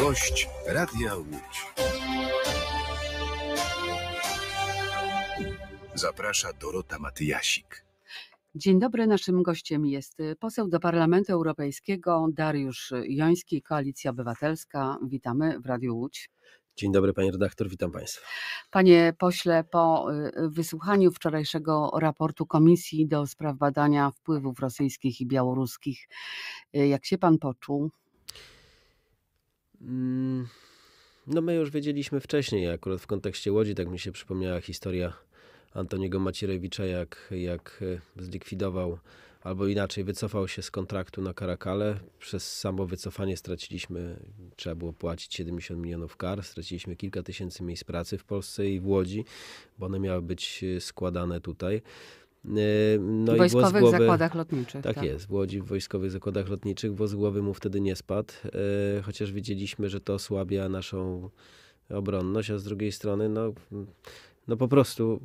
Gość Radia Łódź. Zaprasza Dorota Matyjasik. Dzień dobry, naszym gościem jest poseł do Parlamentu Europejskiego Dariusz Joński, Koalicja Obywatelska. Witamy w Radiu Łódź. Dzień dobry, panie redaktor, witam państwa. Panie pośle, po y, wysłuchaniu wczorajszego raportu Komisji do spraw badania wpływów rosyjskich i białoruskich, y, jak się pan poczuł? Mm, no my już wiedzieliśmy wcześniej, akurat w kontekście Łodzi, tak mi się przypomniała historia Antoniego Macierewicza, jak, jak e, zlikwidował albo inaczej wycofał się z kontraktu na Karakale. Przez samo wycofanie straciliśmy, trzeba było płacić 70 milionów kar, straciliśmy kilka tysięcy miejsc pracy w Polsce i w Łodzi, bo one miały być e, składane tutaj. E, no wojskowych i głowy, zakładach lotniczych. Tak, tak, jest, w Łodzi w wojskowych zakładach lotniczych. Włos głowy mu wtedy nie spadł, e, chociaż widzieliśmy że to osłabia naszą obronność, a z drugiej strony no, no po prostu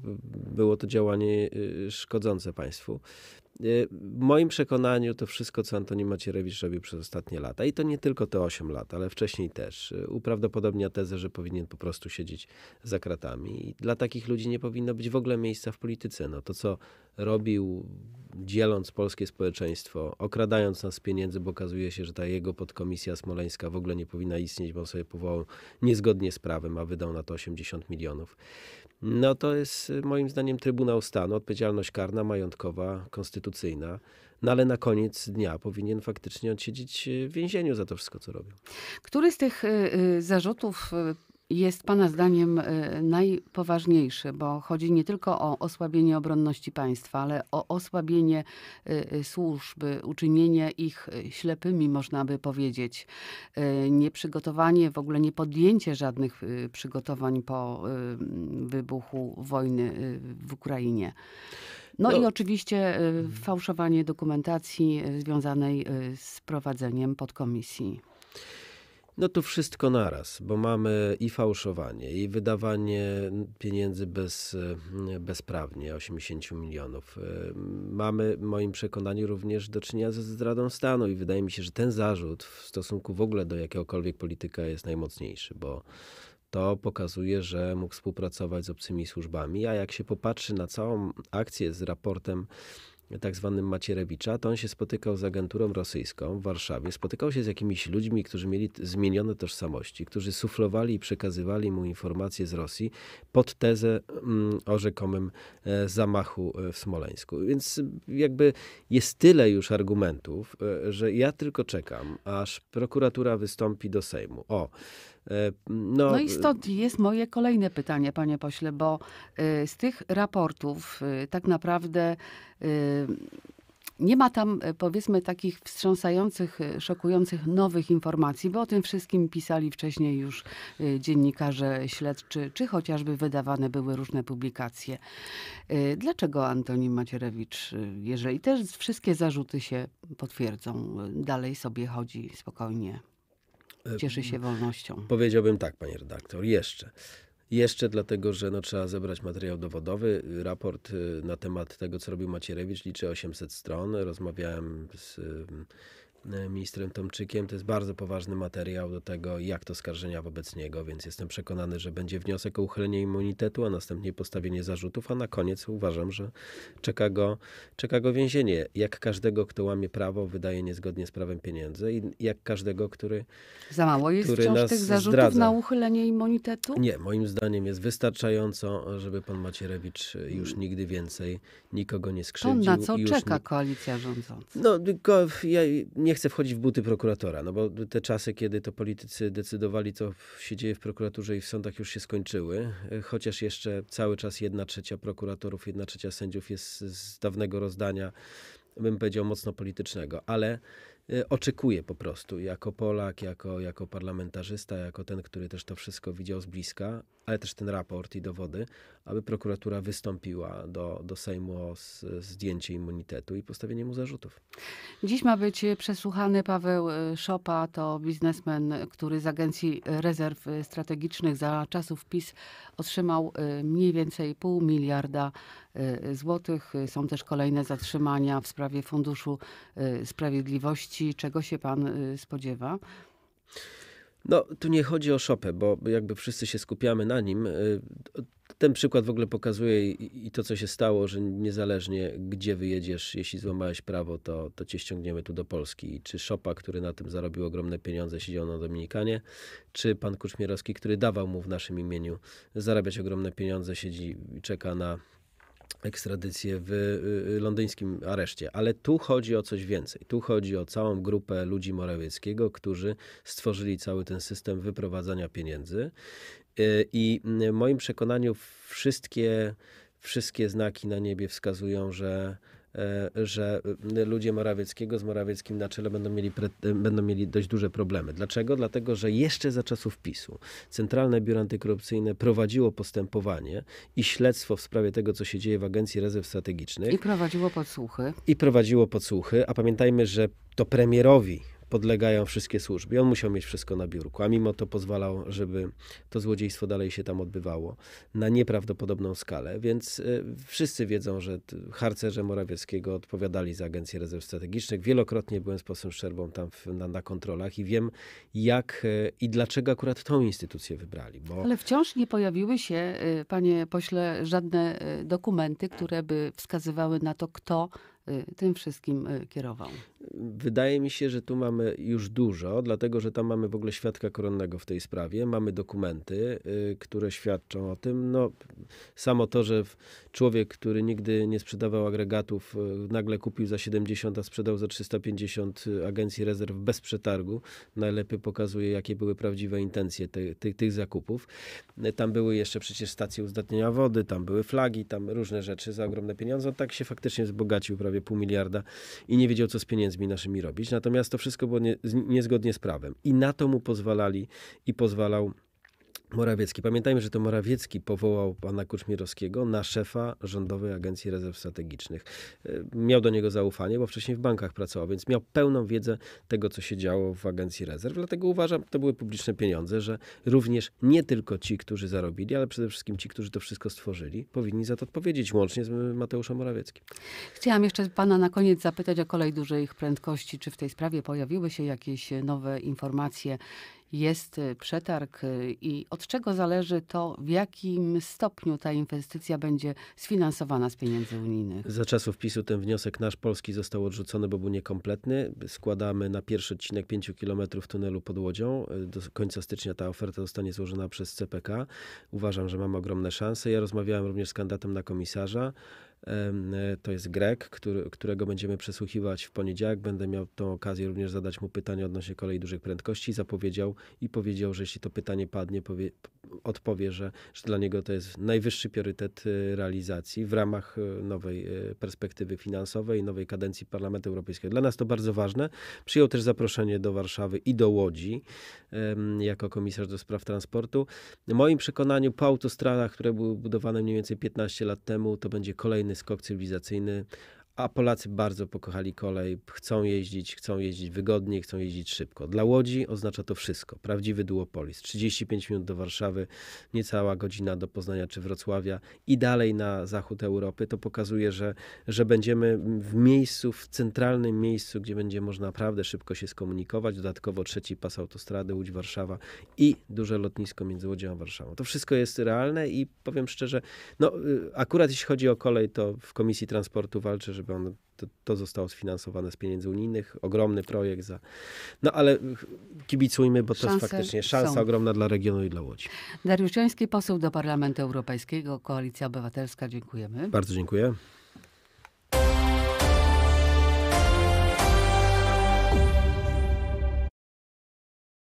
było to działanie y, szkodzące państwu. Y, w moim przekonaniu to wszystko, co Antoni Macierewicz robił przez ostatnie lata, i to nie tylko te 8 lat, ale wcześniej też, y, uprawdopodobnia tezę, że powinien po prostu siedzieć za kratami. I dla takich ludzi nie powinno być w ogóle miejsca w polityce. No to, co robił dzieląc polskie społeczeństwo, okradając nas z pieniędzy, bo okazuje się, że ta jego podkomisja smoleńska w ogóle nie powinna istnieć, bo on sobie powołał niezgodnie z prawem, a wydał na to 80 milionów. No to jest y, moim zdaniem Trybunał Stanu, odpowiedzialność karna, majątkowa, konstytucyjna. No ale na koniec dnia powinien faktycznie odsiedzieć y, w więzieniu za to wszystko, co robił. Który z tych y, zarzutów jest Pana zdaniem e, najpoważniejszy, bo chodzi nie tylko o osłabienie obronności państwa, ale o osłabienie e, e, służby, uczynienie ich ślepymi, można by powiedzieć. Nieprzygotowanie, w ogóle nie podjęcie żadnych przygotowań po wybuchu wojny w Ukrainie. No, no, i oczywiście fałszowanie dokumentacji związanej z prowadzeniem podkomisji. No to wszystko naraz, bo mamy i fałszowanie, i wydawanie pieniędzy bez, e, bezprawnie, 80 milionów. E, mamy, w moim przekonaniu, również do czynienia ze zdradą stanu i wydaje mi się, że ten zarzut w stosunku w ogóle do jakiegokolwiek polityka jest najmocniejszy, bo to pokazuje, że mógł współpracować z obcymi służbami, a jak się popatrzy na całą akcję z raportem tak zwanym Macierewicza, to on się spotykał z agenturą rosyjską w Warszawie, spotykał się z jakimiś ludźmi, którzy mieli zmienione tożsamości, którzy suflowali i przekazywali mu informacje z Rosji pod tezę mm, o rzekomym e, zamachu e, w Smoleńsku. Więc y, jakby jest tyle już argumentów, e, że ja tylko czekam, aż prokuratura wystąpi do Sejmu. O, E, no, no i stąd jest moje kolejne pytanie, panie pośle, bo e, z tych raportów e, tak naprawdę nie ma tam, powiedzmy, takich wstrząsających, szokujących nowych informacji, bo o tym wszystkim pisali wcześniej już dziennikarze śledczy, czy chociażby wydawane były różne publikacje. Dlaczego Antoni Macierewicz, jeżeli też wszystkie zarzuty się potwierdzą, dalej sobie chodzi spokojnie E, Cieszy się wolnością. Powiedziałbym tak, panie redaktor, jeszcze. Jeszcze dlatego, że no, trzeba zebrać materiał dowodowy. Raport e, na temat tego, co robił Macierewicz, liczy 800 stron. Rozmawiałem z E, ministrem Tomczykiem. To jest bardzo poważny materiał do tego, jak to skarżenia wobec niego, więc jestem przekonany, że będzie wniosek o uchylenie immunitetu, a następnie postawienie zarzutów, a na koniec uważam, że czeka go, czeka go więzienie. Jak każdego, kto łamie prawo, wydaje niezgodnie z prawem pieniędzy i jak każdego, który Za mało jest który wciąż tych zarzutów zdradza. na uchylenie immunitetu? Nie, moim zdaniem jest wystarczająco, żeby pan Macierewicz już nigdy więcej nikogo nie skrzywdził. To na co czeka koalicja rządząca? No, ja nie nie chcę wchodzić w buty prokuratora, no bo te czasy, kiedy to politycy decydowali, co się dzieje w prokuraturze i w sądach już się skończyły, e, chociaż jeszcze cały czas jedna trzecia prokuratorów, jedna trzecia sędziów jest z dawnego rozdania, bym powiedział, mocno politycznego, ale e, oczekuję po prostu, jako Polak, jako, jako parlamentarzysta, jako ten, który też to wszystko widział z bliska, ale też ten raport i dowody, aby prokuratura wystąpiła do, do Sejmu o z, zdjęcie immunitetu i postawienie mu zarzutów. Dziś ma być przesłuchany Paweł e, Szopa, to biznesmen, który z Agencji Rezerw Strategicznych za czasów PiS otrzymał e, mniej więcej pół miliarda e, złotych. Są też kolejne zatrzymania w sprawie Funduszu Sprawiedliwości. Czego się pan spodziewa? No, tu nie chodzi o szopę, bo jakby wszyscy się skupiamy na nim. Y, ten przykład w ogóle pokazuje i to, co się stało, że niezależnie gdzie wyjedziesz, jeśli złamałeś prawo, to, to cię ściągniemy tu do Polski. Czy Szopa, który na tym zarobił ogromne pieniądze, siedział na Dominikanie, czy pan Kuczmierowski, który dawał mu w naszym imieniu zarabiać ogromne pieniądze, siedzi i czeka na ekstradycję w y, y, londyńskim areszcie. Ale tu chodzi o coś więcej. Tu chodzi o całą grupę ludzi Morawieckiego, którzy stworzyli cały ten system wyprowadzania pieniędzy. Y, I w moim przekonaniu wszystkie, wszystkie znaki na niebie wskazują, że E, że e, ludzie Morawieckiego z Morawieckim na czele będą mieli, e, będą mieli dość duże problemy. Dlaczego? Dlatego, że jeszcze za czasów PiSu Centralne Biuro Antykorupcyjne prowadziło postępowanie i śledztwo w sprawie tego, co się dzieje w Agencji Rezerw Strategicznych. I prowadziło podsłuchy. I prowadziło podsłuchy, a pamiętajmy, że to premierowi podlegają wszystkie służby. I on musiał mieć wszystko na biurku, a mimo to pozwalał, żeby to złodziejstwo dalej się tam odbywało na nieprawdopodobną skalę, więc y, wszyscy wiedzą, że harcerze Morawieckiego odpowiadali za Agencję Rezerw Strategicznych. Wielokrotnie byłem z posłem Szczerbą tam w, na, na kontrolach i wiem jak y, i dlaczego akurat tą instytucję wybrali. Bo... Ale wciąż nie pojawiły się, y, panie pośle, żadne dokumenty, które by wskazywały na to, kto tym wszystkim kierował wydaje mi się, że tu mamy już dużo, dlatego że tam mamy w ogóle świadka koronnego w tej sprawie, mamy dokumenty, y, które świadczą o tym. No, samo to, że człowiek, który nigdy nie sprzedawał agregatów, y, nagle kupił za 70, a sprzedał za 350 y, agencji rezerw bez przetargu, najlepiej pokazuje, jakie były prawdziwe intencje te, te, tych zakupów. Tam były jeszcze przecież stacje uzdatniania wody, tam były flagi, tam różne rzeczy za ogromne pieniądze. Tak się faktycznie wzbogacił prawie pół miliarda i nie wiedział, co z pieniędzmi naszymi robić. Natomiast to wszystko było nie, niezgodnie z prawem. I na to mu pozwalali i pozwalał Morawiecki. Pamiętajmy, że to Morawiecki powołał pana Kuczmirowskiego na szefa Rządowej Agencji Rezerw Strategicznych. E, miał do niego zaufanie, bo wcześniej w bankach pracował, więc miał pełną wiedzę tego, co się działo w Agencji Rezerw. Dlatego uważam, to były publiczne pieniądze, że również nie tylko ci, którzy zarobili, ale przede wszystkim ci, którzy to wszystko stworzyli, powinni za to odpowiedzieć, łącznie z Mateuszem Morawieckim. Chciałam jeszcze pana na koniec zapytać o kolej dużej prędkości. Czy w tej sprawie pojawiły się jakieś nowe informacje jest y, przetarg y, i od czego zależy to, w jakim stopniu ta inwestycja będzie sfinansowana z pieniędzy unijnych? Za czasów PiSu ten wniosek nasz polski został odrzucony, bo był niekompletny. Składamy na pierwszy odcinek 5 km tunelu pod Łodzią. Y, do końca stycznia ta oferta zostanie złożona przez CPK. Uważam, że mamy ogromne szanse. Ja rozmawiałem również z kandydatem na komisarza. E, to jest Grek, który, którego będziemy przesłuchiwać w poniedziałek. Będę miał tą okazję również zadać mu pytanie odnośnie kolei dużych prędkości. Zapowiedział i powiedział, że jeśli to pytanie padnie, powie, odpowie, że, że dla niego to jest najwyższy priorytet e, realizacji w ramach e, nowej perspektywy finansowej, nowej kadencji Parlamentu Europejskiego. Dla nas to bardzo ważne. Przyjął też zaproszenie do Warszawy i do Łodzi jako komisarz do spraw transportu. W moim przekonaniu po autostradach, które były budowane mniej więcej 15 lat temu, to będzie kolejny skok cywilizacyjny a Polacy bardzo pokochali kolej, chcą jeździć, chcą jeździć wygodnie, chcą jeździć szybko. Dla Łodzi oznacza to wszystko. Prawdziwy duopolis. 35 minut do Warszawy, niecała godzina do Poznania czy Wrocławia i dalej na zachód Europy. To pokazuje, że, że będziemy w miejscu, w centralnym miejscu, gdzie będzie można naprawdę szybko się skomunikować. Dodatkowo trzeci pas autostrady Łódź-Warszawa i duże lotnisko między Łodzią a Warszawą. To wszystko jest realne i powiem szczerze, no y, akurat jeśli chodzi o kolej, to w Komisji Transportu walczę, żeby on, to, to, zostało sfinansowane z pieniędzy unijnych. Ogromny projekt za. No ale kibicujmy, bo Szanse to jest faktycznie szansa są. ogromna dla regionu i dla Łodzi. Dariusz Joński, poseł do Parlamentu Europejskiego, Koalicja Obywatelska. Dziękujemy. Bardzo dziękuję.